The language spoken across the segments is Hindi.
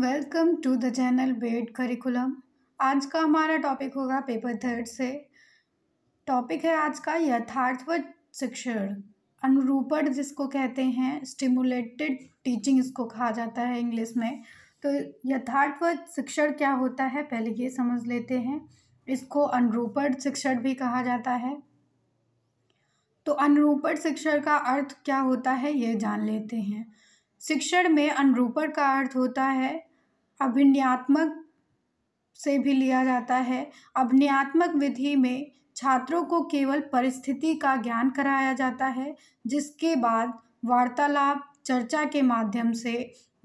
welcome to the channel BEd curriculum आज का हमारा टॉपिक होगा पेपर थर्ड से टॉपिक है आज का यथार्थवत शिक्षण अनुरूपण जिसको कहते हैं स्टिमुलेटेड टीचिंग इसको कहा जाता है इंग्लिश में तो यथार्थवत शिक्षण क्या होता है पहले ये समझ लेते हैं इसको अनुरूपण शिक्षण भी कहा जाता है तो अनुरूपण शिक्षण का अर्थ क्या होता है ये जान लेते हैं शिक्षण में अनुरूपण का अर्थ होता है अभिन्यात्मक से भी लिया जाता है अभिन्यात्मक विधि में छात्रों को केवल परिस्थिति का ज्ञान कराया जाता है जिसके बाद वार्तालाप चर्चा के माध्यम से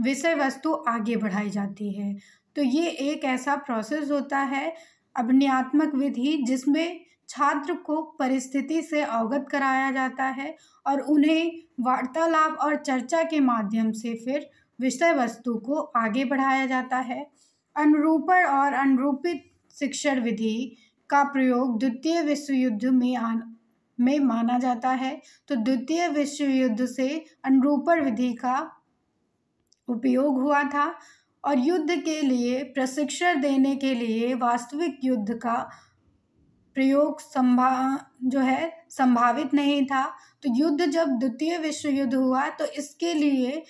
विषय वस्तु आगे बढ़ाई जाती है तो ये एक ऐसा प्रोसेस होता है अभिन्यात्मक विधि जिसमें छात्र को परिस्थिति से अवगत कराया जाता है और उन्हें वार्तालाप और चर्चा के माध्यम से फिर विषय वस्तु को आगे बढ़ाया जाता है अनुरूपण और अनुरूपित शिक्षण विधि का प्रयोग द्वितीय विश्व युद्ध में आ, में माना जाता है तो द्वितीय विश्व युद्ध से अनुरूपण विधि का उपयोग हुआ था और युद्ध के लिए प्रशिक्षण देने के लिए वास्तविक युद्ध का प्रयोग संभा जो है संभावित नहीं था तो युद्ध जब द्वितीय विश्व युद्ध हुआ तो इसके लिए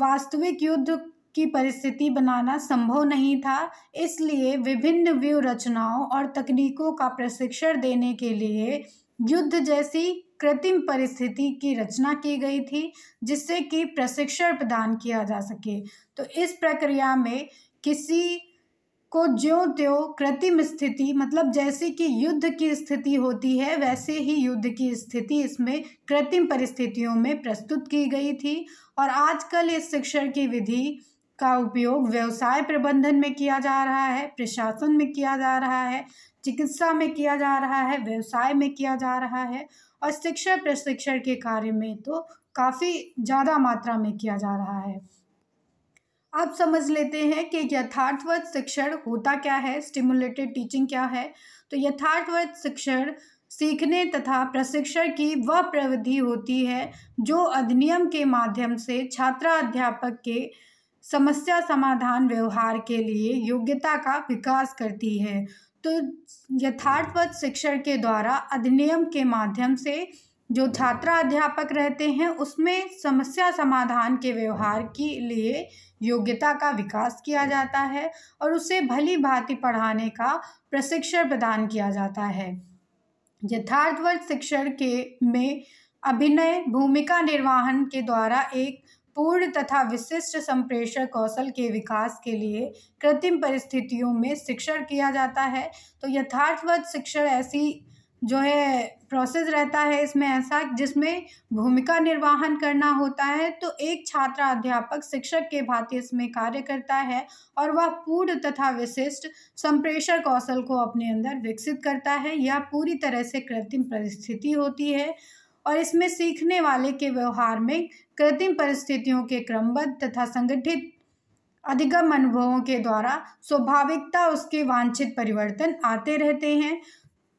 वास्तविक युद्ध की परिस्थिति बनाना संभव नहीं था इसलिए विभिन्न व्यू रचनाओं और तकनीकों का प्रशिक्षण देने के लिए युद्ध जैसी कृत्रिम परिस्थिति की रचना की गई थी जिससे कि प्रशिक्षण प्रदान किया जा सके तो इस प्रक्रिया में किसी को ज्यो त्यो कृत्रिम स्थिति मतलब जैसे कि युद्ध की स्थिति होती है वैसे ही युद्ध की स्थिति इसमें कृत्रिम परिस्थितियों में प्रस्तुत की गई थी और आजकल इस शिक्षण की विधि का उपयोग व्यवसाय प्रबंधन में किया जा रहा है प्रशासन में किया जा रहा है चिकित्सा में किया जा रहा है व्यवसाय में किया जा रहा है और शिक्षा प्रशिक्षण के कार्य में तो काफ़ी ज़्यादा मात्रा में किया जा रहा है अब समझ लेते हैं कि यथार्थवत शिक्षण होता क्या है स्टिमुलेटेड टीचिंग क्या है तो यथार्थवत शिक्षण सीखने तथा प्रशिक्षण की वह प्रविधि होती है जो अधिनियम के माध्यम से छात्रा अध्यापक के समस्या समाधान व्यवहार के लिए योग्यता का विकास करती है तो यथार्थवत शिक्षण के द्वारा अधिनियम के माध्यम से जो छात्रा अध्यापक रहते हैं उसमें समस्या समाधान के व्यवहार के लिए योग्यता का विकास किया जाता है और उसे भली भांति पढ़ाने का प्रशिक्षण प्रदान किया जाता है यथार्थवत शिक्षण के में अभिनय भूमिका निर्वाहन के द्वारा एक पूर्ण तथा विशिष्ट संप्रेषण कौशल के विकास के लिए कृत्रिम परिस्थितियों में शिक्षण किया जाता है तो यथार्थवत शिक्षण ऐसी जो है प्रोसेस रहता है इसमें ऐसा जिसमें भूमिका निर्वाहन करना होता है तो एक छात्र अध्यापक शिक्षक के भांति इसमें कार्य करता है और वह पूर्ण तथा विशिष्ट संप्रेषण कौशल को अपने अंदर विकसित करता है यह पूरी तरह से कृत्रिम परिस्थिति होती है और इसमें सीखने वाले के व्यवहार में कृत्रिम परिस्थितियों के क्रमबद्ध तथा संगठित अधिगम अनुभवों के द्वारा स्वाभाविकता उसके वांछित परिवर्तन आते रहते हैं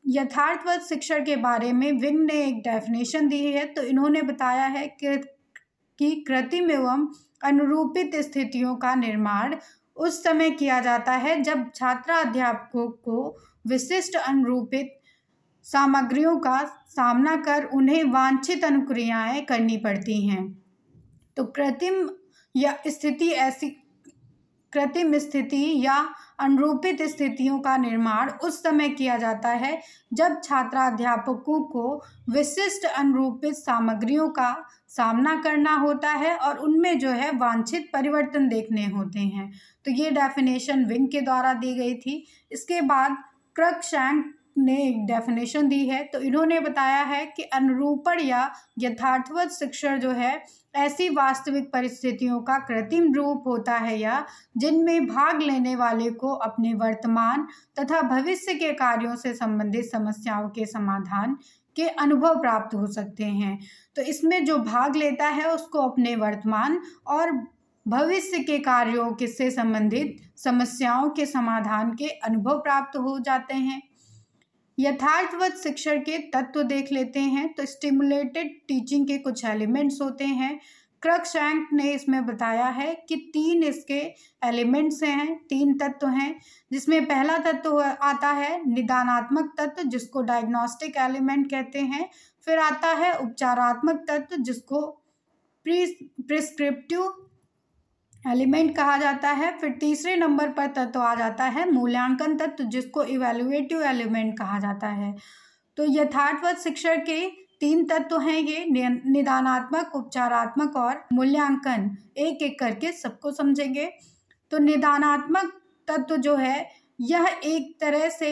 यथार्थवत शिक्षण के बारे में विंग ने एक डेफिनेशन दी है तो इन्होंने बताया है कि कि कृत्रिम एवं अनुरूपित स्थितियों का निर्माण उस समय किया जाता है जब छात्र अध्यापकों को विशिष्ट अनुरूपित सामग्रियों का सामना कर उन्हें वांछित अनुक्रियाएं करनी पड़ती हैं तो कृत्रिम या स्थिति ऐसी कृत्रिम स्थिति या अनुरूपित स्थितियों का निर्माण उस समय किया जाता है जब छात्राध्यापकों को विशिष्ट अनुरूपित सामग्रियों का सामना करना होता है और उनमें जो है वांछित परिवर्तन देखने होते हैं तो ये डेफिनेशन विंग के द्वारा दी गई थी इसके बाद क्रकशैंक ने एक डेफिनेशन दी है तो इन्होंने बताया है कि अनुरूपण या यथार्थवत शिक्षण जो है ऐसी वास्तविक परिस्थितियों का कृत्रिम रूप होता है या जिनमें भाग लेने वाले को अपने वर्तमान तथा भविष्य के कार्यों से संबंधित समस्याओं के समाधान के अनुभव प्राप्त हो सकते हैं तो इसमें जो भाग लेता है उसको अपने वर्तमान और भविष्य के कार्यों के से संबंधित समस्याओं के समाधान के अनुभव प्राप्त हो जाते हैं यथार्थवत शिक्षण के तत्व देख लेते हैं तो स्टिमुलेटेड टीचिंग के कुछ एलिमेंट्स होते हैं क्रकशैंक ने इसमें बताया है कि तीन इसके एलिमेंट्स हैं तीन तत्व हैं जिसमें पहला तत्व आता है निदानात्मक तत्व जिसको डायग्नोस्टिक एलिमेंट कहते हैं फिर आता है उपचारात्मक तत्व जिसको प्रिस्क्रिप्टिव एलिमेंट कहा जाता है फिर तीसरे नंबर पर तत्व आ जाता है मूल्यांकन तत्व जिसको इवेल्युएटिव एलिमेंट कहा जाता है तो यथार्थवत शिक्षण के तीन तत्व हैं ये निदानात्मक उपचारात्मक और मूल्यांकन एक एक करके सबको समझेंगे तो निदानात्मक तत्व जो है यह एक तरह से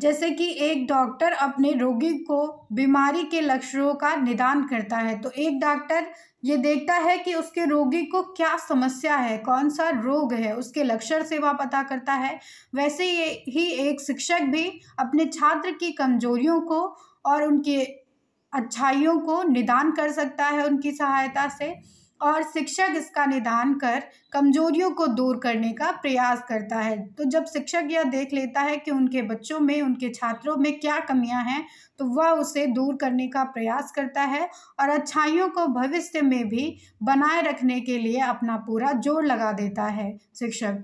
जैसे कि एक डॉक्टर अपने रोगी को बीमारी के लक्षणों का निदान करता है तो एक डॉक्टर ये देखता है कि उसके रोगी को क्या समस्या है कौन सा रोग है उसके लक्षण से वह पता करता है वैसे ही एक शिक्षक भी अपने छात्र की कमजोरियों को और उनके अच्छाइयों को निदान कर सकता है उनकी सहायता से और शिक्षक इसका निदान कर कमजोरियों को दूर करने का प्रयास करता है तो जब शिक्षक यह देख लेता है कि उनके बच्चों में उनके छात्रों में क्या कमियां हैं तो वह उसे दूर करने का प्रयास करता है और अच्छाइयों को भविष्य में भी बनाए रखने के लिए अपना पूरा जोर लगा देता है शिक्षक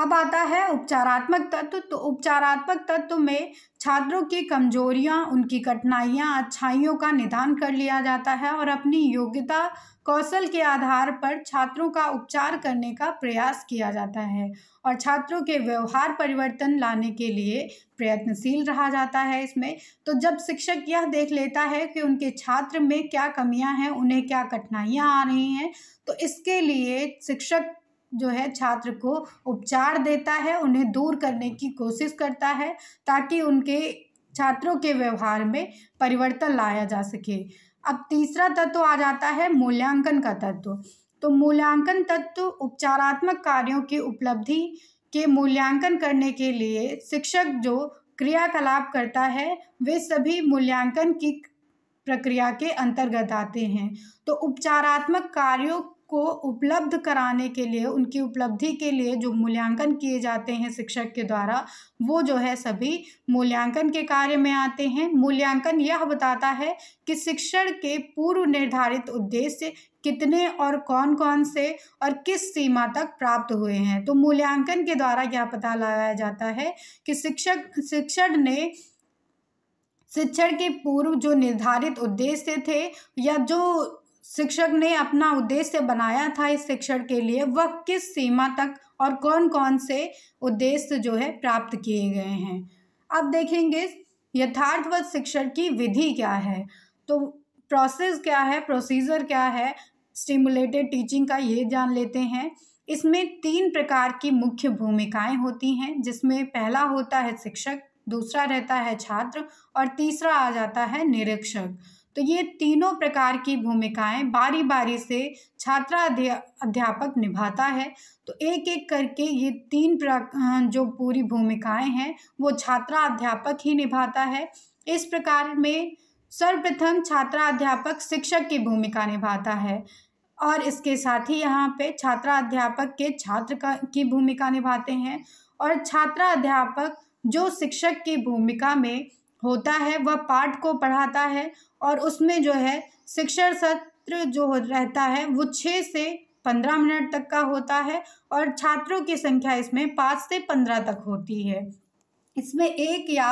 अब आता है उपचारात्मक तत्व तो उपचारात्मक तत्व में छात्रों की कमजोरियां उनकी कठिनाइयां अच्छाइयों का निदान कर लिया जाता है और अपनी योग्यता कौशल के आधार पर छात्रों का उपचार करने का प्रयास किया जाता है और छात्रों के व्यवहार परिवर्तन लाने के लिए प्रयत्नशील रहा जाता है इसमें तो जब शिक्षक यह देख लेता है कि उनके छात्र में क्या कमियां हैं उन्हें क्या कठिनाइयां आ रही हैं तो इसके लिए शिक्षक जो है छात्र को उपचार देता है उन्हें दूर करने की कोशिश करता है ताकि उनके छात्रों के व्यवहार में परिवर्तन लाया जा सके अब तीसरा तत्व आ जाता है मूल्यांकन का तत्व तो मूल्यांकन तत्व उपचारात्मक कार्यों की उपलब्धि के मूल्यांकन करने के लिए शिक्षक जो क्रियाकलाप करता है वे सभी मूल्यांकन की प्रक्रिया के अंतर्गत आते हैं तो उपचारात्मक कार्यों को उपलब्ध कराने के लिए उनकी उपलब्धि के लिए जो मूल्यांकन किए जाते हैं शिक्षक के द्वारा वो जो है सभी मूल्यांकन के कार्य में आते हैं मूल्यांकन यह बताता है कि शिक्षण के पूर्व निर्धारित उद्देश्य कितने और कौन कौन से और किस सीमा तक प्राप्त हुए हैं तो मूल्यांकन के द्वारा यह पता लगाया जाता है कि शिक्षक शिक्षण ने शिक्षण के पूर्व जो निर्धारित उद्देश्य थे या जो शिक्षक ने अपना उद्देश्य बनाया था इस शिक्षण के लिए वह किस सीमा तक और कौन कौन से उद्देश्य जो है प्राप्त किए गए हैं अब देखेंगे यथार्थवत शिक्षण की विधि क्या है तो प्रोसेस क्या है प्रोसीजर क्या है स्टिमुलेटेड टीचिंग का ये जान लेते हैं इसमें तीन प्रकार की मुख्य भूमिकाएं होती हैं जिसमें पहला होता है शिक्षक दूसरा रहता है छात्र और तीसरा आ जाता है निरीक्षक तो ये तीनों प्रकार की भूमिकाएं बारी बारी से छात्रा अध्यापक निभाता है तो एक एक करके ये तीन अं, जो पूरी भूमिकाएं हैं वो छात्रा अध्यापक ही निभाता है इस प्रकार में सर्वप्रथम छात्रा अध्यापक शिक्षक की भूमिका निभाता है और इसके साथ ही यहाँ पे छात्रा अध्यापक के छात्र का की भूमिका निभाते हैं और छात्रा अध्यापक जो शिक्षक की भूमिका में होता है वह पाठ को पढ़ाता है और उसमें जो है शिक्षण सत्र जो रहता है वो छः से पंद्रह मिनट तक का होता है और छात्रों की संख्या इसमें पाँच से पंद्रह तक होती है इसमें एक या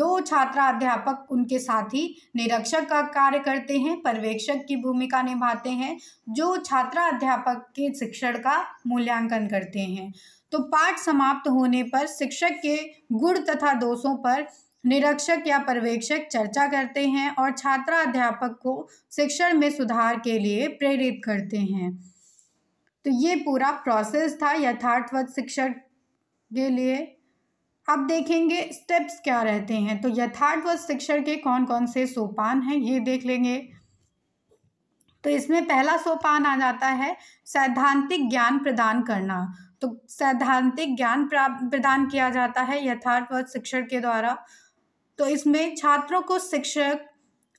दो अध्यापक उनके साथ ही निरीक्षक का कार्य करते हैं पर्यवेक्षक की भूमिका निभाते हैं जो अध्यापक के शिक्षण का मूल्यांकन करते हैं तो पाठ समाप्त होने पर शिक्षक के गुण तथा दोषों पर निरीक्षक या पर्यवेक्षक चर्चा करते हैं और छात्रा अध्यापक को शिक्षण में सुधार के लिए प्रेरित करते हैं तो ये पूरा प्रोसेस था यथार्थवत शिक्षक के लिए अब देखेंगे स्टेप्स क्या रहते हैं तो यथार्थवत शिक्षण के कौन कौन से सोपान हैं ये देख लेंगे तो इसमें पहला सोपान आ जाता है सैद्धांतिक ज्ञान प्रदान करना तो सैद्धांतिक ज्ञान प्राप्त प्रदान किया जाता है यथार्थवत शिक्षण के द्वारा तो इसमें छात्रों को शिक्षक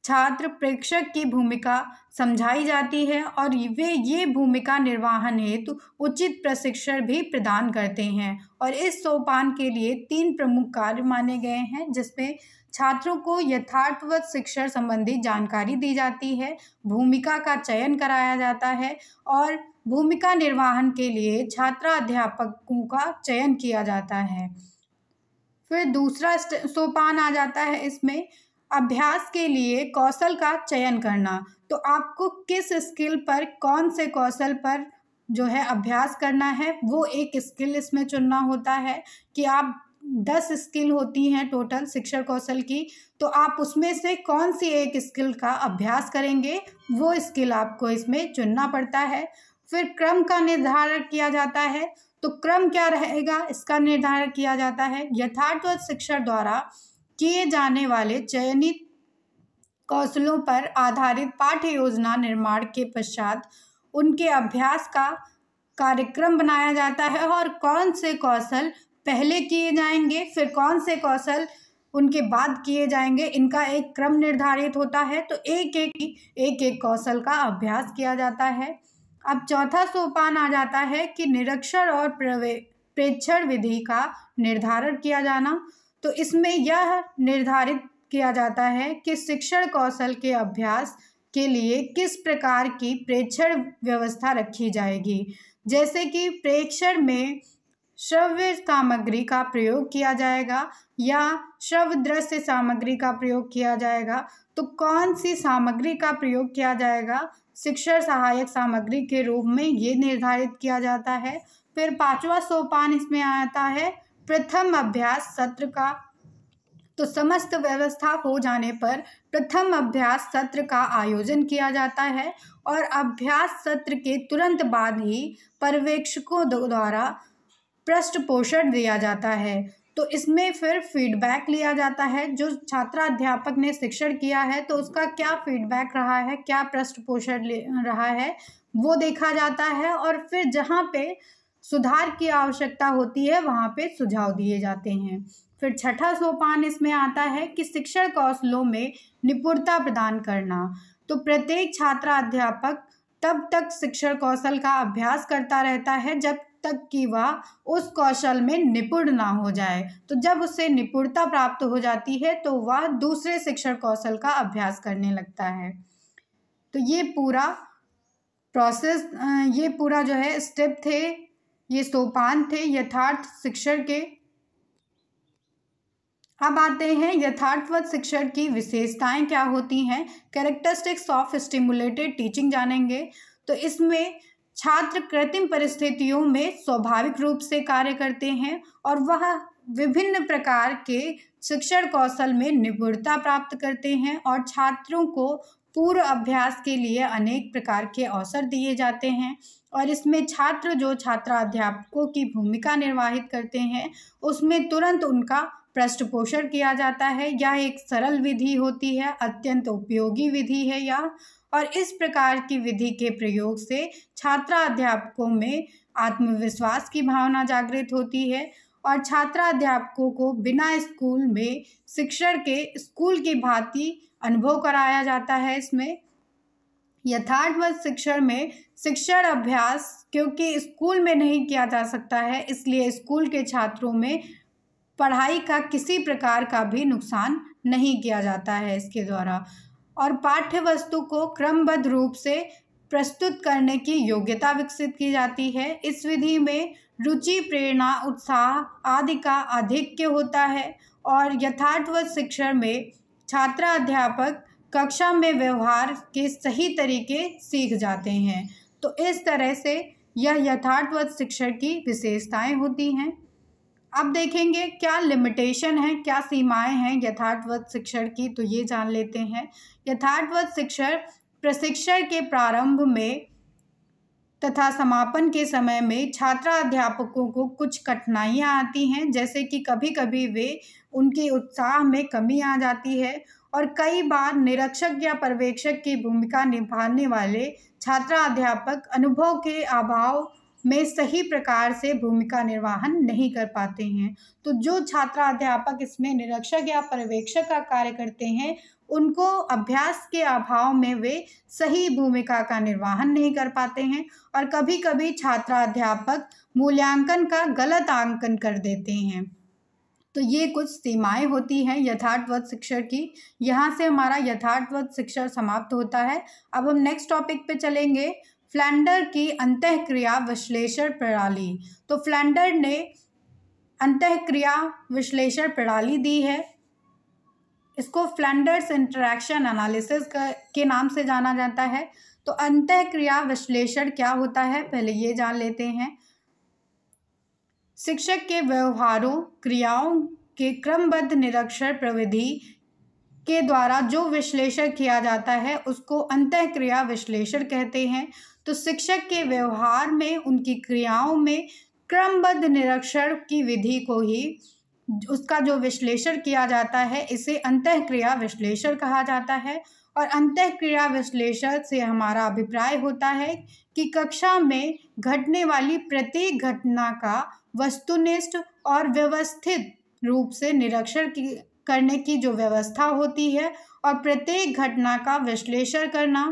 छात्र प्रेक्षक की भूमिका समझाई जाती है और वे ये भूमिका निर्वाहन हेतु उचित प्रशिक्षण भी प्रदान करते हैं और इस सोपान के लिए तीन प्रमुख कार्य माने गए हैं जिसमें छात्रों को यथार्थवत शिक्षण संबंधी जानकारी दी जाती है भूमिका का चयन कराया जाता है और भूमिका निर्वाहन के लिए छात्रा अध्यापकों का चयन किया जाता है फिर दूसरा सोपान आ जाता है इसमें अभ्यास के लिए कौशल का चयन करना तो आपको किस स्किल पर कौन से कौशल पर जो है अभ्यास करना है वो एक स्किल इसमें चुनना होता है कि आप दस स्किल होती हैं टोटल शिक्षण कौशल की तो आप उसमें से कौन सी एक स्किल का अभ्यास करेंगे वो स्किल आपको इसमें चुनना पड़ता है फिर क्रम का निर्धारण किया जाता है तो क्रम क्या रहेगा इसका निर्धारण किया जाता है यथार्थ शिक्षण द्वारा किए जाने वाले चयनित कौशलों पर आधारित पाठ्य योजना निर्माण के पश्चात उनके अभ्यास का कार्यक्रम बनाया जाता है और कौन से कौशल पहले किए जाएंगे फिर कौन से कौशल उनके बाद किए जाएंगे इनका एक क्रम निर्धारित होता है तो एक एक एक एक कौशल का अभ्यास किया जाता है अब चौथा सोपान आ जाता है कि निरक्षर और प्रेक्षण विधि का निर्धारण किया जाना तो इसमें यह निर्धारित किया जाता है कि शिक्षण कौशल के अभ्यास के लिए किस प्रकार की प्रेक्षण व्यवस्था रखी जाएगी जैसे कि प्रेक्षण में श्रव्य सामग्री का प्रयोग किया जाएगा या श्रव दृश्य सामग्री का प्रयोग किया जाएगा तो कौन सी सामग्री का प्रयोग किया जाएगा शिक्षा सहायक सामग्री के रूप में ये निर्धारित किया जाता है फिर पांचवा सोपान इसमें आता है प्रथम अभ्यास सत्र का तो समस्त व्यवस्था हो जाने पर प्रथम अभ्यास सत्र का आयोजन किया जाता है और अभ्यास सत्र के तुरंत बाद ही पर्यवेक्षकों द्वारा पृष्ठ पोषण दिया जाता है तो इसमें फिर फीडबैक लिया जाता है जो अध्यापक ने शिक्षण किया है तो उसका क्या फीडबैक रहा है क्या पृष्ठपोषण रहा है वो देखा जाता है और फिर जहाँ पे सुधार की आवश्यकता होती है वहाँ पे सुझाव दिए जाते हैं फिर छठा सोपान इसमें आता है कि शिक्षण कौशलों में निपुणता प्रदान करना तो प्रत्येक छात्रा अध्यापक तब तक शिक्षण कौशल का अभ्यास करता रहता है जब तक कि वह उस कौशल में निपुण ना हो जाए तो जब उसे निपुणता प्राप्त हो जाती है तो वह दूसरे शिक्षण कौशल का अभ्यास करने लगता है तो ये पूरा प्रोसेस ये पूरा जो है स्टेप थे ये सोपान थे यथार्थ शिक्षण के अब आते हैं यथार्थवत शिक्षण की विशेषताएं क्या होती हैं कैरेक्टरिस्टिक्स ऑफ स्टिमुलेटेड टीचिंग जानेंगे तो इसमें छात्र कृत्रिम परिस्थितियों में स्वाभाविक रूप से कार्य करते हैं और वह विभिन्न प्रकार के शिक्षण कौशल में निपुणता प्राप्त करते हैं और छात्रों को पूर्व अभ्यास के लिए अनेक प्रकार के अवसर दिए जाते हैं और इसमें छात्र जो छात्राध्यापकों की भूमिका निर्वाहित करते हैं उसमें तुरंत उनका पृष्ठपोषण किया जाता है यह एक सरल विधि होती है अत्यंत उपयोगी विधि है यह और इस प्रकार की विधि के प्रयोग से छात्रा अध्यापकों में आत्मविश्वास की भावना जागृत होती है और छात्रा अध्यापकों को बिना स्कूल में शिक्षण के स्कूल की भांति अनुभव कराया जाता है इसमें यथार्थवत शिक्षण में शिक्षण अभ्यास क्योंकि स्कूल में नहीं किया जा सकता है इसलिए स्कूल के छात्रों में पढ़ाई का किसी प्रकार का भी नुकसान नहीं किया जाता है इसके द्वारा और पाठ्य वस्तु को क्रमबद्ध रूप से प्रस्तुत करने की योग्यता विकसित की जाती है इस विधि में रुचि प्रेरणा उत्साह आदि का अधिक्य होता है और यथार्थवत शिक्षण में छात्र अध्यापक कक्षा में व्यवहार के सही तरीके सीख जाते हैं तो इस तरह से यह यथार्थवत शिक्षण की विशेषताएं होती हैं अब देखेंगे क्या लिमिटेशन है क्या सीमाएं हैं यथार्थवत शिक्षण की तो ये जान लेते हैं यथार्थवत शिक्षण प्रशिक्षण के प्रारंभ में तथा समापन के समय में छात्रा अध्यापकों को कुछ कठिनाइयाँ आती हैं जैसे कि कभी कभी वे उनके उत्साह में कमी आ जाती है और कई बार निरीक्षक या पर्यवेक्षक की भूमिका निभाने वाले छात्रा अध्यापक अनुभव के अभाव में सही प्रकार से भूमिका निर्वाहन नहीं कर पाते हैं तो जो छात्र अध्यापक इसमें निरीक्षक या पर्यवेक्षक का कार्य करते हैं उनको अभ्यास के अभाव में वे सही भूमिका का निर्वाहन नहीं कर पाते हैं और कभी कभी अध्यापक मूल्यांकन का गलत आंकन कर देते हैं तो ये कुछ सीमाएं होती हैं यथार्थवत शिक्षण की यहाँ से हमारा यथार्थवत शिक्षण समाप्त होता है अब हम नेक्स्ट टॉपिक पे चलेंगे फ्लैंडर की क्रिया विश्लेषण प्रणाली तो फ्लैंडर ने क्रिया विश्लेषण प्रणाली दी है इसको फ्लैंडर्स इंटरेक्शन एनालिसिस के नाम से जाना जाता है तो अंतक्रिया विश्लेषण क्या होता है पहले ये जान लेते हैं शिक्षक के व्यवहारों क्रियाओं के क्रमबद्ध निरक्षर प्रविधि के द्वारा जो विश्लेषण किया जाता है उसको क्रिया विश्लेषण कहते हैं तो शिक्षक के व्यवहार में उनकी क्रियाओं में क्रमबद्ध निरक्षर की विधि को ही उसका जो विश्लेषण किया जाता है इसे अंतःक्रिया विश्लेषण कहा जाता है और अंतःक्रिया विश्लेषण से हमारा अभिप्राय होता है कि कक्षा में घटने वाली प्रत्येक घटना का वस्तुनिष्ठ और व्यवस्थित रूप से निरीक्षण की करने की जो व्यवस्था होती है और प्रत्येक घटना का विश्लेषण करना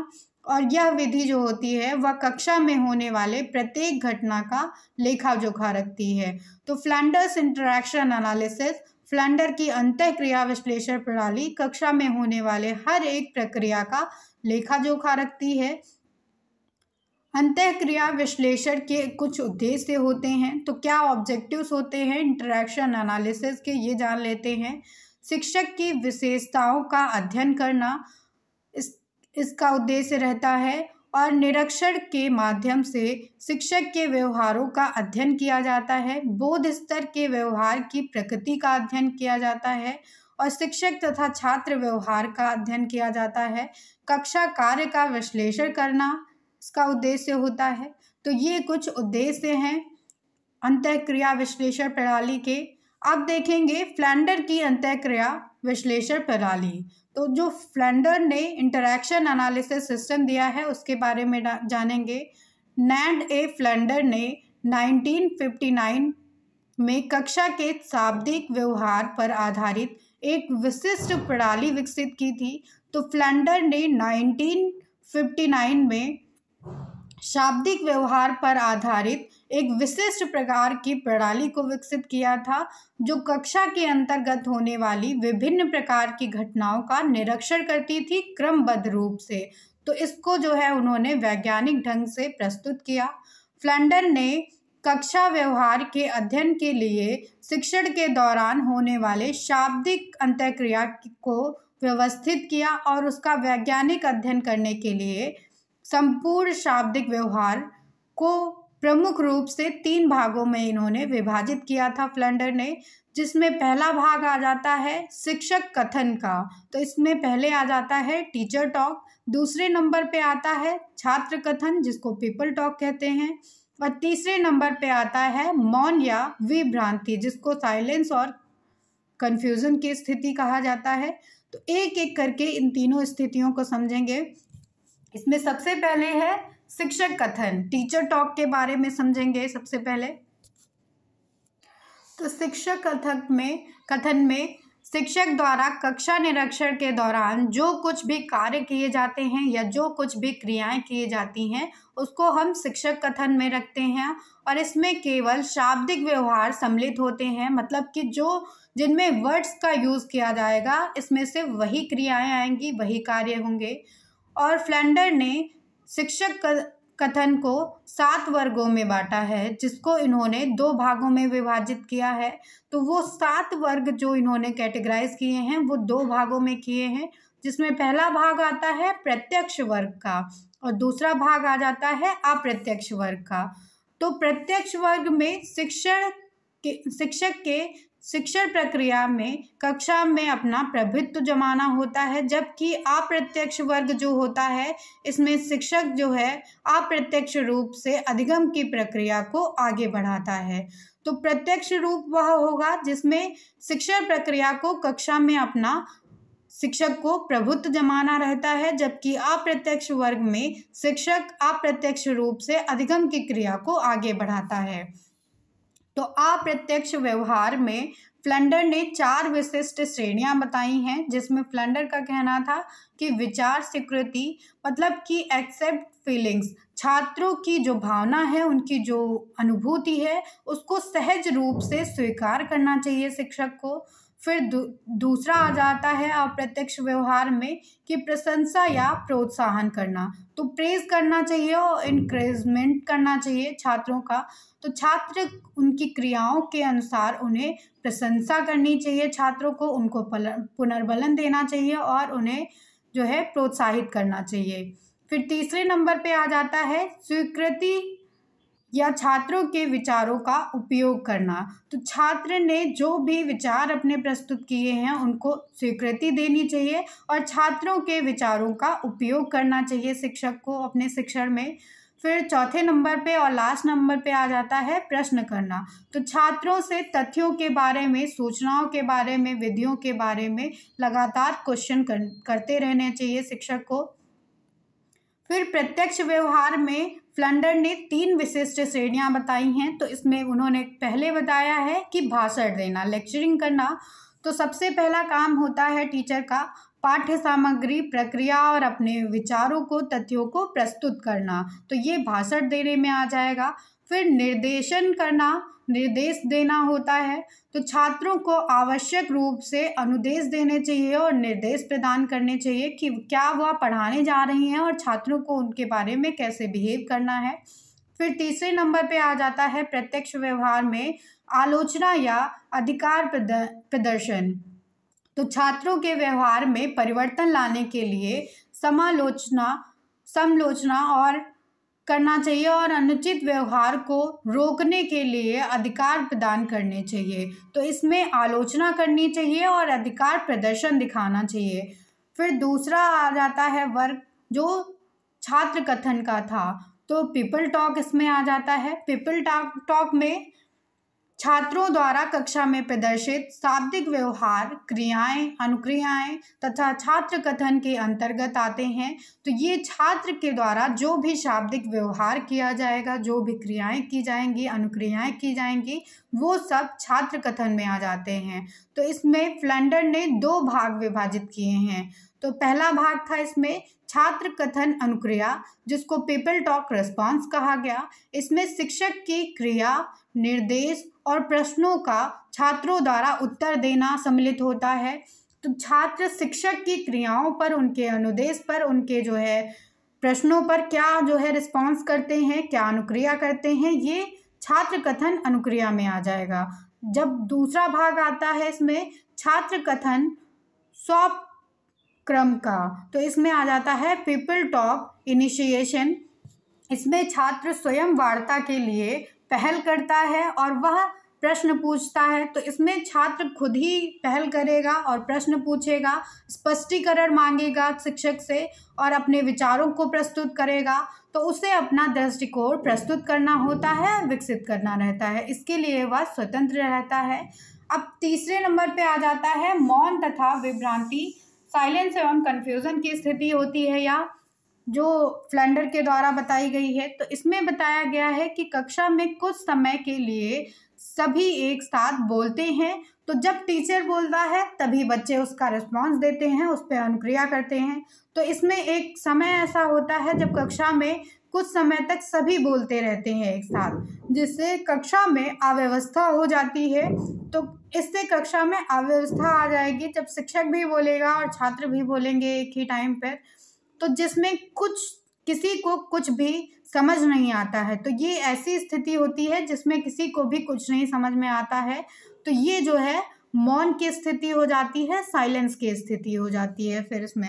और यह विधि जो होती है वह कक्षा में होने वाले प्रत्येक घटना का लेखा जोखा रखती है तो फ्लैंडर्स इंटरेक्शन एनालिसिस फ्लैंडर की अंत क्रिया विश्लेषण प्रणाली कक्षा में होने वाले हर एक प्रक्रिया का लेखा जोखा रखती है अंत क्रिया विश्लेषण के कुछ उद्देश्य होते हैं तो क्या ऑब्जेक्टिव्स होते हैं इंटरेक्शन एनालिसिस के ये जान लेते हैं शिक्षक की विशेषताओं का अध्ययन करना इसका उद्देश्य रहता है और निरीक्षण के माध्यम से शिक्षक के व्यवहारों का अध्ययन किया जाता है बोध स्तर के व्यवहार की प्रकृति का अध्ययन किया जाता है और शिक्षक तथा छात्र व्यवहार का अध्ययन किया जाता है कक्षा कार्य का विश्लेषण करना इसका उद्देश्य होता है तो ये कुछ उद्देश्य हैं अंतःक्रिया विश्लेषण प्रणाली के अब देखेंगे फ्लैंडर की अंतःक्रिया विश्लेषण प्रणाली तो जो फ्लैंडर ने इंटरेक्शन एनालिसिस सिस्टम दिया है उसके बारे में जानेंगे नैंड ए फ्लैंडर ने 1959 में कक्षा के शाब्दिक व्यवहार पर आधारित एक विशिष्ट प्रणाली विकसित की थी तो फ्लैंडर ने 1959 में शाब्दिक व्यवहार पर आधारित एक विशिष्ट प्रकार की प्रणाली को विकसित किया था जो कक्षा के अंतर्गत होने वाली विभिन्न प्रकार की घटनाओं का निरीक्षण करती थी क्रमबद्ध रूप से तो इसको जो है उन्होंने वैज्ञानिक ढंग से प्रस्तुत किया फ्लैंडर ने कक्षा व्यवहार के अध्ययन के लिए शिक्षण के दौरान होने वाले शाब्दिक अंतक्रिया को व्यवस्थित किया और उसका वैज्ञानिक अध्ययन करने के लिए संपूर्ण शाब्दिक व्यवहार को प्रमुख रूप से तीन भागों में इन्होंने विभाजित किया था फ्लैंडर ने जिसमें पहला भाग आ जाता है शिक्षक कथन का तो इसमें पहले आ जाता है टीचर टॉक दूसरे नंबर पे आता है छात्र कथन जिसको पीपल टॉक कहते हैं और तीसरे नंबर पे आता है मौन या विभ्रांति जिसको साइलेंस और कन्फ्यूज़न की स्थिति कहा जाता है तो एक एक करके इन तीनों स्थितियों को समझेंगे इसमें सबसे पहले है शिक्षक कथन टीचर टॉक के बारे में समझेंगे सबसे पहले तो शिक्षक कथक में कथन में शिक्षक द्वारा कक्षा निरीक्षण के दौरान जो कुछ भी कार्य किए जाते हैं या जो कुछ भी क्रियाएं किए जाती हैं उसको हम शिक्षक कथन में रखते हैं और इसमें केवल शाब्दिक व्यवहार सम्मिलित होते हैं मतलब कि जो जिनमें वर्ड्स का यूज़ किया जाएगा इसमें से वही क्रियाएं आएंगी वही कार्य होंगे और फ्लैंडर ने शिक्षक कथन को सात वर्गों में बांटा है जिसको इन्होंने दो भागों में विभाजित किया है तो वो सात वर्ग जो इन्होंने कैटेगराइज किए हैं वो दो भागों में किए हैं जिसमें पहला भाग आता है प्रत्यक्ष वर्ग का और दूसरा भाग आ जाता है अप्रत्यक्ष वर्ग का तो प्रत्यक्ष वर्ग में शिक्षण के शिक्षक के शिक्षण प्रक्रिया में कक्षा में अपना प्रभुत्व जमाना होता है जबकि अप्रत्यक्ष वर्ग जो होता है इसमें शिक्षक जो है अप्रत्यक्ष रूप से अधिगम की प्रक्रिया को आगे बढ़ाता है तो प्रत्यक्ष रूप वह होगा जिसमें शिक्षण प्रक्रिया को कक्षा में अपना शिक्षक को प्रभुत्व जमाना रहता है जबकि अप्रत्यक्ष वर्ग में शिक्षक अप्रत्यक्ष रूप से अधिगम की क्रिया को आगे बढ़ाता है तो अप्रत्यक्ष व्यवहार में फ्लैंडर ने चार विशिष्ट श्रेणियां बताई हैं जिसमें फ्लैंडर का कहना था कि विचार स्वीकृति मतलब कि एक्सेप्ट फीलिंग्स छात्रों की जो भावना है उनकी जो अनुभूति है उसको सहज रूप से स्वीकार करना चाहिए शिक्षक को फिर दू, दूसरा आ जाता है अप्रत्यक्ष व्यवहार में कि प्रशंसा या प्रोत्साहन करना तो प्रेज करना चाहिए और इनक्रेजमेंट करना चाहिए छात्रों का तो छात्र उनकी क्रियाओं के अनुसार उन्हें प्रशंसा करनी चाहिए छात्रों को उनको पुनर्बलन देना चाहिए और उन्हें जो है प्रोत्साहित करना चाहिए फिर तीसरे नंबर पे आ जाता है स्वीकृति या छात्रों के विचारों का उपयोग करना तो छात्र ने जो भी विचार अपने प्रस्तुत किए हैं उनको स्वीकृति देनी चाहिए और छात्रों के विचारों का उपयोग करना चाहिए शिक्षक को अपने शिक्षण में फिर चौथे नंबर पे और लास्ट नंबर पे आ जाता है प्रश्न करना तो छात्रों से तथ्यों के बारे में सूचनाओं के बारे में विधियों के बारे में लगातार क्वेश्चन कर, करते रहने चाहिए शिक्षक को फिर प्रत्यक्ष व्यवहार में फ्लंडर ने तीन विशिष्ट श्रेणियां बताई हैं तो इसमें उन्होंने पहले बताया है कि भाषण देना लेक्चरिंग करना तो सबसे पहला काम होता है टीचर का पाठ्य सामग्री प्रक्रिया और अपने विचारों को तथ्यों को प्रस्तुत करना तो ये भाषण देने में आ जाएगा फिर निर्देशन करना निर्देश देना होता है तो छात्रों को आवश्यक रूप से अनुदेश देने चाहिए और निर्देश प्रदान करने चाहिए कि क्या वह पढ़ाने जा रही हैं और छात्रों को उनके बारे में कैसे बिहेव करना है फिर तीसरे नंबर पे आ जाता है प्रत्यक्ष व्यवहार में आलोचना या अधिकार प्रदर्शन तो छात्रों के व्यवहार में परिवर्तन लाने के लिए समालोचना समलोचना और करना चाहिए और अनुचित व्यवहार को रोकने के लिए अधिकार प्रदान करने चाहिए तो इसमें आलोचना करनी चाहिए और अधिकार प्रदर्शन दिखाना चाहिए फिर दूसरा आ जाता है वर्ग जो छात्र कथन का था तो पीपल टॉक इसमें आ जाता है पीपल टॉक में छात्रों द्वारा कक्षा में प्रदर्शित शाब्दिक व्यवहार क्रियाएं अनुक्रियाएं तथा छात्र कथन के अंतर्गत आते हैं तो ये छात्र के द्वारा जो भी शाब्दिक व्यवहार किया जाएगा जो भी क्रियाएं की जाएंगी अनुक्रियाएं की जाएंगी वो सब छात्र कथन में आ जाते हैं तो इसमें फ्लैंडर ने दो भाग विभाजित किए हैं तो पहला भाग था इसमें छात्र कथन अनुक्रिया जिसको पीपल टॉक रिस्पॉन्स कहा गया इसमें शिक्षक की क्रिया निर्देश और प्रश्नों का छात्रों द्वारा उत्तर देना सम्मिलित होता है तो छात्र शिक्षक की क्रियाओं पर उनके अनुदेश पर उनके जो है प्रश्नों पर क्या जो है रिस्पॉन्स करते हैं क्या अनुक्रिया करते हैं ये छात्र कथन अनुक्रिया में आ जाएगा जब दूसरा भाग आता है इसमें छात्र कथन सौ क्रम का तो इसमें आ जाता है पीपल टॉक इनिशिएशन इसमें छात्र स्वयं वार्ता के लिए पहल करता है और वह प्रश्न पूछता है तो इसमें छात्र खुद ही पहल करेगा और प्रश्न पूछेगा स्पष्टीकरण मांगेगा शिक्षक से और अपने विचारों को प्रस्तुत करेगा तो उसे अपना दृष्टिकोण प्रस्तुत करना होता है विकसित करना रहता है इसके लिए वह स्वतंत्र रहता है अब तीसरे नंबर पे आ जाता है मौन तथा विभ्रांति साइलेंस एवं कन्फ्यूज़न की स्थिति होती है या जो फ्लैंडर के द्वारा बताई गई है तो इसमें बताया गया है कि कक्षा में कुछ समय के लिए सभी एक साथ बोलते हैं तो जब टीचर बोलता है तभी बच्चे उसका रिस्पॉन्स देते हैं उस पर अनुक्रिया करते हैं तो इसमें एक समय ऐसा होता है जब कक्षा में कुछ समय तक सभी बोलते रहते हैं एक साथ जिससे कक्षा में अव्यवस्था हो जाती है तो इससे कक्षा में अव्यवस्था आ जाएगी जब शिक्षक भी बोलेगा और छात्र भी बोलेंगे एक ही टाइम पर तो जिसमें कुछ किसी को कुछ भी समझ नहीं आता है तो ये ऐसी स्थिति होती है जिसमें किसी को भी कुछ नहीं समझ में आता है तो ये जो है मौन की स्थिति हो जाती है साइलेंस की स्थिति हो जाती है फिर इसमें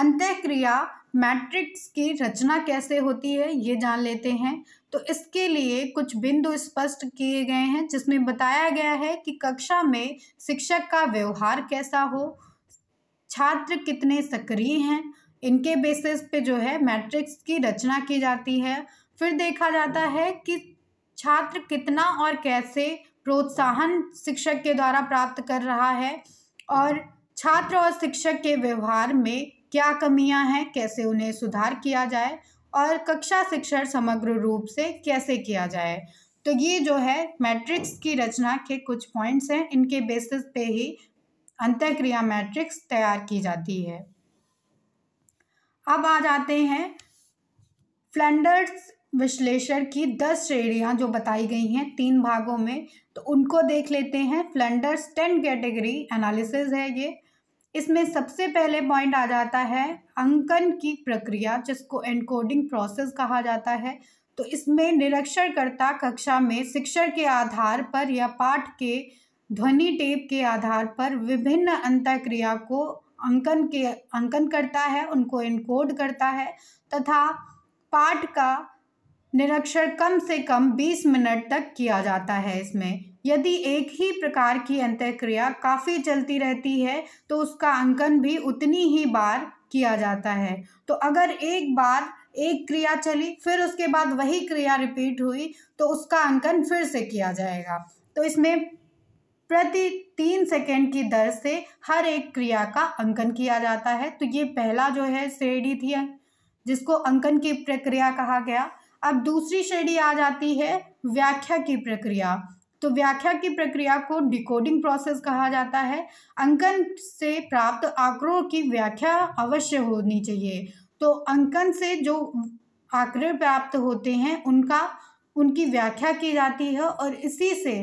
अंत्यक्रिया मैट्रिक्स की रचना कैसे होती है ये जान लेते हैं तो इसके लिए कुछ बिंदु स्पष्ट किए गए हैं जिसमें बताया गया है कि कक्षा में शिक्षक का व्यवहार कैसा हो छात्र कितने सक्रिय हैं इनके बेसिस पे जो है मैट्रिक्स की रचना की जाती है फिर देखा जाता है कि छात्र कितना और कैसे प्रोत्साहन शिक्षक के द्वारा प्राप्त कर रहा है और छात्र और शिक्षक के व्यवहार में क्या कमियां हैं कैसे उन्हें सुधार किया जाए और कक्षा शिक्षण समग्र रूप से कैसे किया जाए तो ये जो है मैट्रिक्स की रचना के कुछ पॉइंट्स हैं इनके बेसिस पे ही अंतःक्रिया मैट्रिक्स तैयार की जाती है अब आ जाते हैं फ्लैंडर्स विश्लेषण की दस श्रेणियां जो बताई गई हैं तीन भागों में तो उनको देख लेते हैं फ्लैंडर्स टेन कैटेगरी एनालिसिस है ये इसमें सबसे पहले पॉइंट आ जाता है अंकन की प्रक्रिया जिसको एनकोडिंग प्रोसेस कहा जाता है तो इसमें निरक्षरकर्ता कक्षा में शिक्षण के आधार पर या पाठ के ध्वनि टेप के आधार पर विभिन्न क्रिया को अंकन के अंकन करता है उनको इनकोड करता है तथा पाठ का निरीक्षण कम से कम 20 मिनट तक किया जाता है इसमें यदि एक ही प्रकार की क्रिया काफ़ी चलती रहती है तो उसका अंकन भी उतनी ही बार किया जाता है तो अगर एक बार एक क्रिया चली फिर उसके बाद वही क्रिया रिपीट हुई तो उसका अंकन फिर से किया जाएगा तो इसमें प्रति तीन सेकेंड की दर से हर एक क्रिया का अंकन किया जाता है तो ये पहला जो है श्रेणी थी जिसको अंकन की प्रक्रिया कहा गया अब दूसरी श्रेणी आ जाती है व्याख्या की प्रक्रिया तो व्याख्या की प्रक्रिया को डिकोडिंग प्रोसेस कहा जाता है अंकन से प्राप्त आंकड़ों की व्याख्या अवश्य होनी चाहिए तो अंकन से जो आंकड़े प्राप्त होते हैं उनका उनकी व्याख्या की जाती है और इसी से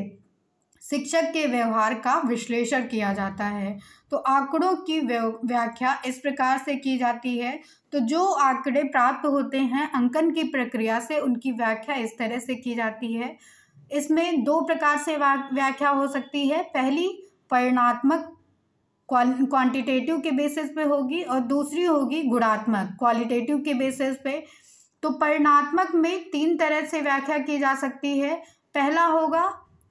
शिक्षक के व्यवहार का विश्लेषण किया जाता है तो आंकड़ों की व्याख्या इस प्रकार से की जाती है तो जो आंकड़े प्राप्त होते हैं अंकन की प्रक्रिया से उनकी व्याख्या इस तरह से की जाती है इसमें दो प्रकार से व्याख्या हो सकती है पहली परिणात्मक क्वांटिटेटिव के बेसिस पे होगी और दूसरी होगी गुणात्मक क्वालिटेटिव के बेसिस पे तो परिणात्मक में तीन तरह से व्याख्या की जा सकती है पहला होगा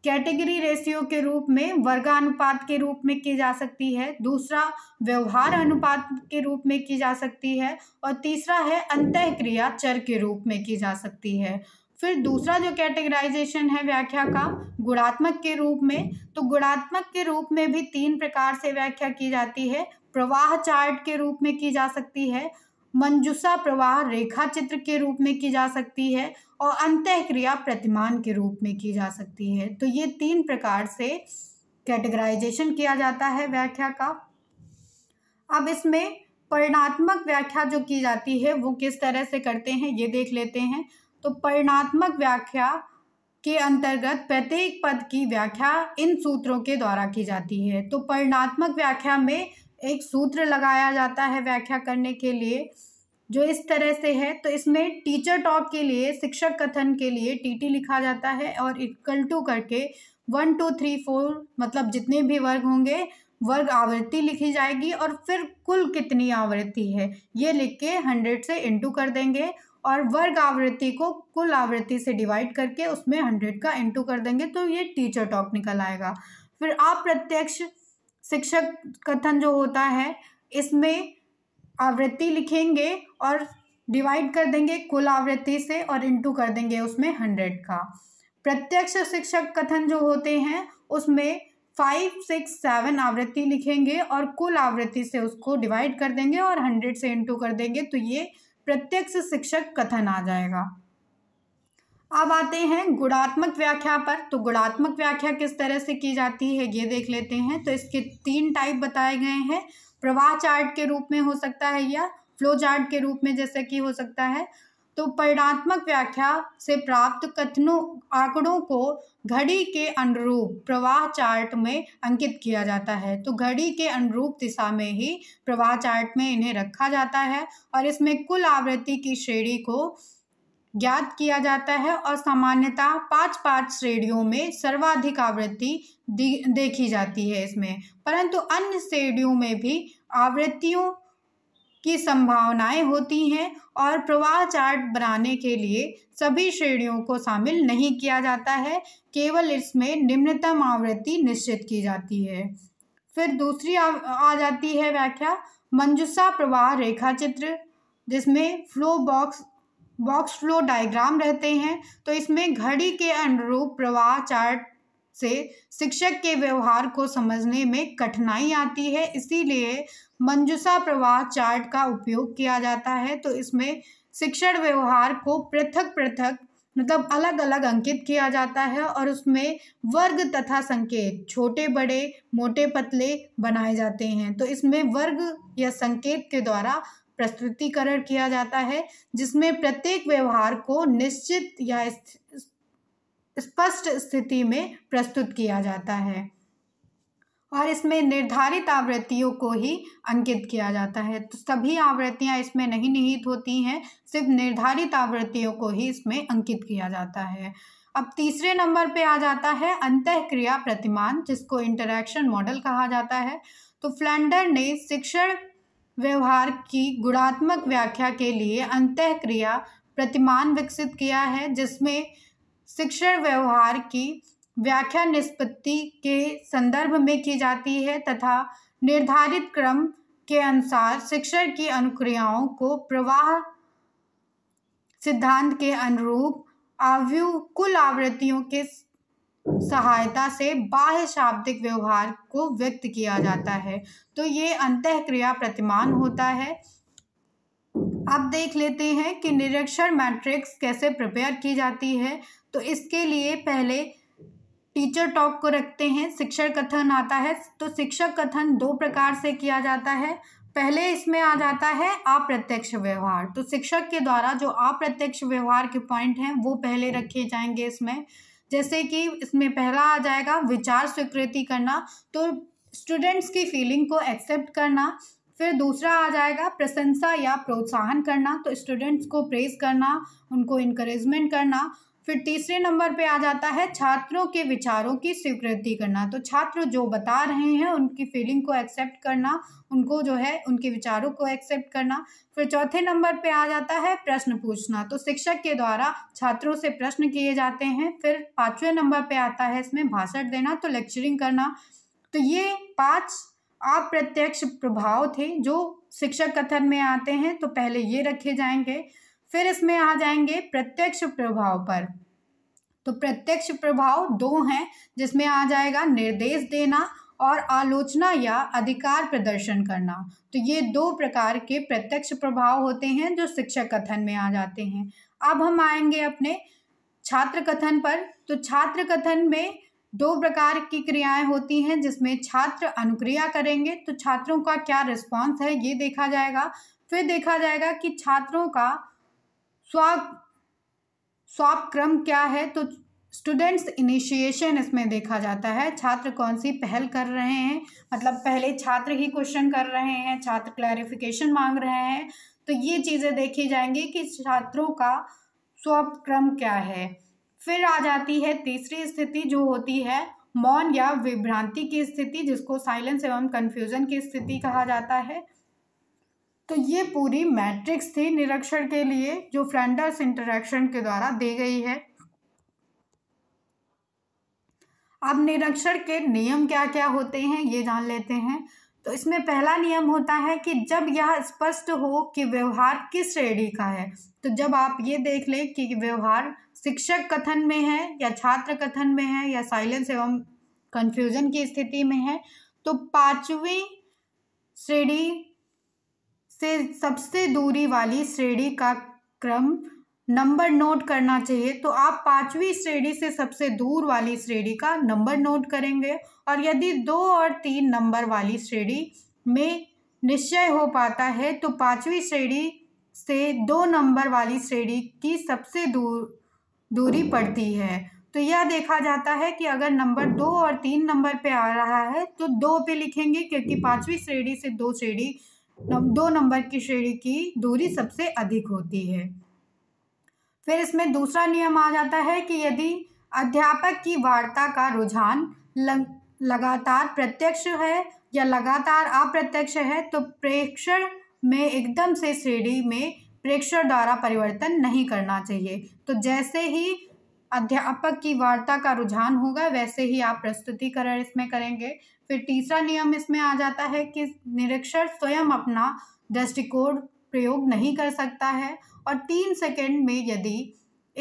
कैटेगरी रेशियो के रूप में वर्गानुपात के रूप में की जा सकती है दूसरा व्यवहार अनुपात के रूप में की जा सकती है और तीसरा है अंत क्रिया चर के रूप में की जा सकती है फिर दूसरा जो कैटेगराइजेशन है व्याख्या का गुणात्मक के रूप में तो गुणात्मक के रूप में भी तीन प्रकार से व्याख्या की जाती है प्रवाह चार्ट के रूप में की जा सकती है मंजूसा प्रवाह रेखा चित्र के रूप में की जा सकती है और अंत क्रिया प्रतिमान के रूप में की जा सकती है तो ये तीन प्रकार से कैटेगराइजेशन किया जाता है व्याख्या का अब इसमें परिणात्मक व्याख्या जो की जाती है वो किस तरह से करते हैं ये देख लेते हैं तो परिणात्मक व्याख्या के अंतर्गत प्रत्येक पद की व्याख्या इन सूत्रों के द्वारा की जाती है तो परिणात्मक व्याख्या में एक सूत्र लगाया जाता है व्याख्या करने के लिए जो इस तरह से है तो इसमें टीचर टॉक के लिए शिक्षक कथन के लिए टीटी लिखा जाता है और इक्वल टू करके वन टू थ्री फोर मतलब जितने भी वर्ग होंगे वर्ग आवृत्ति लिखी जाएगी और फिर कुल कितनी आवृत्ति है ये लिख के हंड्रेड से इंटू कर देंगे और वर्ग आवृत्ति को कुल आवृत्ति से डिवाइड करके उसमें हंड्रेड का इंटू कर देंगे तो ये टीचर टॉक निकल आएगा फिर अप्रत्यक्ष शिक्षक कथन जो होता है इसमें आवृत्ति लिखेंगे और डिवाइड कर देंगे कुल आवृत्ति से और इंटू कर देंगे उसमें हंड्रेड का प्रत्यक्ष शिक्षक कथन जो होते हैं उसमें फाइव सिक्स सेवन आवृत्ति लिखेंगे और कुल आवृत्ति से उसको डिवाइड कर देंगे और हंड्रेड से इंटू कर देंगे तो ये प्रत्यक्ष शिक्षक कथन आ जाएगा अब आते हैं गुणात्मक व्याख्या पर तो गुणात्मक व्याख्या किस तरह से की जाती है ये देख लेते हैं तो इसके तीन टाइप बताए गए हैं प्रवाह चार्ट के रूप में हो सकता है या फ्लो चार्ट के रूप में जैसे कि हो सकता है तो परिणात्मक व्याख्या से प्राप्त कथनों आंकड़ों को घड़ी के अनुरूप प्रवाह चार्ट में अंकित किया जाता है तो घड़ी के अनुरूप दिशा में ही प्रवाह चार्ट में इन्हें रखा जाता है और इसमें कुल आवृत्ति की श्रेणी को ज्ञात किया जाता है और सामान्यतः पांच पांच श्रेणियों में सर्वाधिक आवृत्ति देखी जाती है इसमें परंतु अन्य श्रेणियों में भी आवृत्तियों की संभावनाएं होती हैं और प्रवाह चार्ट बनाने के लिए सभी श्रेणियों को शामिल नहीं किया जाता है केवल इसमें निम्नतम आवृत्ति निश्चित की जाती है फिर दूसरी आ, आ जाती है व्याख्या मंजुषा प्रवाह रेखा चित्र जिसमें flow box box flow diagram रहते हैं तो इसमें घड़ी के अनुरूप प्रवाह चार्ट से शिक्षक के व्यवहार को समझने में कठिनाई आती है इसीलिए मंजूसा प्रवाह चार्ट का उपयोग किया जाता है तो इसमें शिक्षण व्यवहार को पृथक पृथक मतलब अलग अलग अंकित किया जाता है और उसमें वर्ग तथा संकेत छोटे बड़े मोटे पतले बनाए जाते हैं तो इसमें वर्ग या संकेत के द्वारा प्रस्तुतिकरण किया जाता है जिसमें प्रत्येक व्यवहार को निश्चित या स्पष्ट स्थिति में प्रस्तुत किया जाता है और इसमें निर्धारित आवृत्तियों को ही अंकित किया जाता है तो सभी आवृत्तियां इसमें नहीं निहित होती हैं सिर्फ निर्धारित आवृत्तियों को ही इसमें अंकित किया जाता है अब तीसरे नंबर पे आ जाता है अंत क्रिया प्रतिमान जिसको इंटरैक्शन मॉडल कहा जाता है तो फ्लैंडर ने शिक्षण व्यवहार की गुणात्मक व्याख्या के लिए अंतःक्रिया प्रतिमान विकसित किया है जिसमें शिक्षण व्यवहार की व्याख्या निष्पत्ति के संदर्भ में की जाती है तथा निर्धारित क्रम के अनुसार शिक्षण की अनुक्रियाओं को प्रवाह सिद्धांत के अनुरूप आवयु कुल आवृत्तियों के सहायता से बाह्य शाब्दिक व्यवहार को व्यक्त किया जाता है तो ये अंत क्रिया प्रतिमान होता है अब देख लेते हैं कि निरीक्षण मैट्रिक्स कैसे प्रिपेयर की जाती है तो इसके लिए पहले टीचर टॉक को रखते हैं शिक्षक कथन आता है तो शिक्षक कथन दो प्रकार से किया जाता है पहले इसमें आ जाता है अप्रत्यक्ष व्यवहार तो शिक्षक के द्वारा जो अप्रत्यक्ष व्यवहार के पॉइंट हैं वो पहले रखे जाएंगे इसमें जैसे कि इसमें पहला आ जाएगा विचार स्वीकृति करना तो स्टूडेंट्स की फीलिंग को एक्सेप्ट करना फिर दूसरा आ जाएगा प्रशंसा या प्रोत्साहन करना तो स्टूडेंट्स को प्रेज करना उनको इनक्रेजमेंट करना फिर तीसरे नंबर पे आ जाता है छात्रों के विचारों की स्वीकृति करना तो छात्र जो बता रहे हैं उनकी फीलिंग को एक्सेप्ट करना उनको जो है उनके विचारों को एक्सेप्ट करना फिर चौथे नंबर पे आ जाता है प्रश्न पूछना तो शिक्षक के द्वारा छात्रों से प्रश्न किए जाते हैं फिर पाँचवें नंबर पे आता है इसमें भाषण देना तो लेक्चरिंग करना तो ये पाँच अप्रत्यक्ष प्रभाव थे जो शिक्षक कथन में आते हैं तो पहले ये रखे जाएंगे फिर इसमें आ जाएंगे प्रत्यक्ष प्रभाव पर तो प्रत्यक्ष प्रभाव दो हैं जिसमें आ जाएगा निर्देश देना और आलोचना या अधिकार प्रदर्शन करना तो ये दो प्रकार के प्रत्यक्ष प्रभाव होते हैं जो शिक्षक कथन में आ जाते हैं अब हम आएंगे अपने छात्र कथन पर तो छात्र कथन में दो प्रकार की क्रियाएं होती हैं जिसमें छात्र अनुक्रिया करेंगे तो छात्रों का क्या रिस्पॉन्स है ये देखा जाएगा फिर देखा जाएगा कि छात्रों का स्वाप स्वाप क्रम क्या है तो स्टूडेंट्स इनिशिएशन इसमें देखा जाता है छात्र कौन सी पहल कर रहे हैं मतलब पहले छात्र ही क्वेश्चन कर रहे हैं छात्र क्लैरिफिकेशन मांग रहे हैं तो ये चीज़ें देखी जाएंगी कि छात्रों का क्रम क्या है फिर आ जाती है तीसरी स्थिति जो होती है मौन या विभ्रांति की स्थिति जिसको साइलेंस एवं कन्फ्यूज़न की स्थिति कहा जाता है तो ये पूरी मैट्रिक्स थी निरीक्षण के लिए जो फ्रेंडर्स इंटरेक्शन के द्वारा दी गई है अब निरीक्षण के नियम क्या क्या होते हैं ये जान लेते हैं तो इसमें पहला नियम होता है कि जब यह स्पष्ट हो कि व्यवहार किस श्रेणी का है तो जब आप ये देख लें कि व्यवहार शिक्षक कथन में है या छात्र कथन में है या साइलेंस एवं कंफ्यूजन की स्थिति में है तो पांचवी श्रेणी से सबसे दूरी वाली श्रेणी का क्रम नंबर नोट करना चाहिए तो आप पांचवी श्रेणी से सबसे दूर वाली श्रेणी का नंबर नोट करेंगे और यदि दो और तीन नंबर वाली श्रेणी में निश्चय हो पाता है तो पांचवी श्रेणी से दो नंबर वाली श्रेणी की सबसे दूर दूरी पड़ती है तो यह देखा जाता है कि अगर नंबर दो और तीन नंबर पे आ रहा है तो दो पे लिखेंगे क्योंकि पांचवी श्रेणी से दो श्रेणी दो नंबर की श्रेणी की दूरी सबसे अधिक होती है फिर इसमें दूसरा नियम आ जाता है कि यदि अध्यापक की वार्ता का रुझान लगातार प्रत्यक्ष है या लगातार अप्रत्यक्ष है तो प्रेक्षण में एकदम से श्रेणी में प्रेक्षण द्वारा परिवर्तन नहीं करना चाहिए तो जैसे ही अध्यापक की वार्ता का रुझान होगा वैसे ही आप प्रस्तुतिकरण इसमें करेंगे फिर तीसरा नियम इसमें आ जाता है कि निरीक्षर स्वयं अपना दृष्टिकोण प्रयोग नहीं कर सकता है और तीन सेकेंड में यदि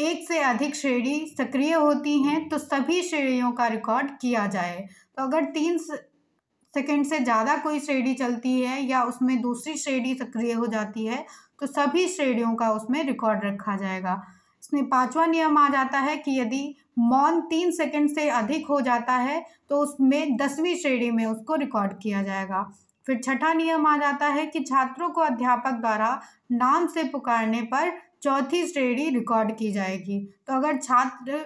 एक से अधिक श्रेणी सक्रिय होती हैं तो सभी श्रेणियों का रिकॉर्ड किया जाए तो अगर तीन सेकेंड से ज़्यादा कोई श्रेणी चलती है या उसमें दूसरी श्रेणी सक्रिय हो जाती है तो सभी श्रेणियों का उसमें रिकॉर्ड रखा जाएगा इसमें पांचवा नियम आ जाता है कि यदि मौन तीन सेकंड से अधिक हो जाता है तो उसमें दसवीं श्रेणी में उसको रिकॉर्ड किया जाएगा फिर छठा नियम आ जाता है कि छात्रों को अध्यापक द्वारा नाम से पुकारने पर चौथी श्रेणी रिकॉर्ड की जाएगी तो अगर छात्र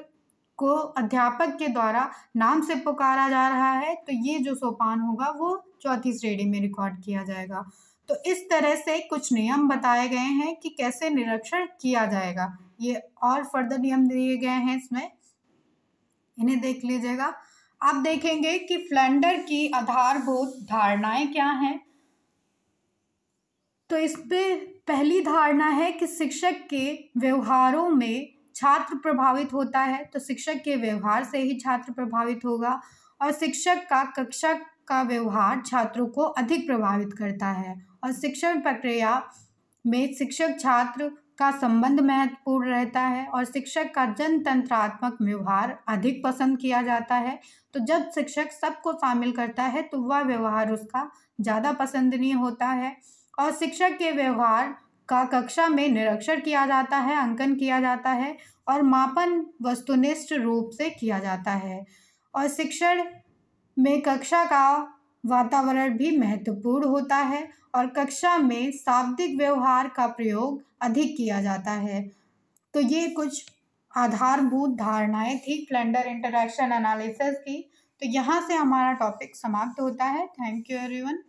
को अध्यापक के द्वारा नाम से पुकारा जा रहा है तो ये जो सोपान होगा वो चौथी श्रेणी में रिकॉर्ड किया जाएगा तो इस तरह से कुछ नियम बताए गए हैं कि कैसे निरीक्षण किया जाएगा ये और फर्दर नियम दिए गए हैं इसमें इन्हें देख लीजिएगा आप देखेंगे कि फ्लैंडर की आधारभूत धारणाएं क्या हैं तो इस पे पहली धारणा है कि शिक्षक के व्यवहारों में छात्र प्रभावित होता है तो शिक्षक के व्यवहार से ही छात्र प्रभावित होगा और शिक्षक का कक्षा का व्यवहार छात्रों को अधिक प्रभावित करता है और शिक्षण प्रक्रिया में शिक्षक छात्र का संबंध महत्वपूर्ण रहता है और शिक्षक का जनतंत्रात्मक व्यवहार अधिक पसंद किया जाता है तो जब शिक्षक सबको शामिल करता है तो वह व्यवहार उसका ज़्यादा पसंदनीय होता है और शिक्षक के व्यवहार का कक्षा में निरीक्षण किया जाता है अंकन किया जाता है और मापन वस्तुनिष्ठ रूप से किया जाता है और शिक्षण में कक्षा का वातावरण भी महत्वपूर्ण होता है और कक्षा में शाब्दिक व्यवहार का प्रयोग अधिक किया जाता है तो ये कुछ आधारभूत धारणाएं थी प्लेंडर इंटरेक्शन एनालिसिस की तो यहाँ से हमारा टॉपिक समाप्त होता है थैंक यू एवरीवन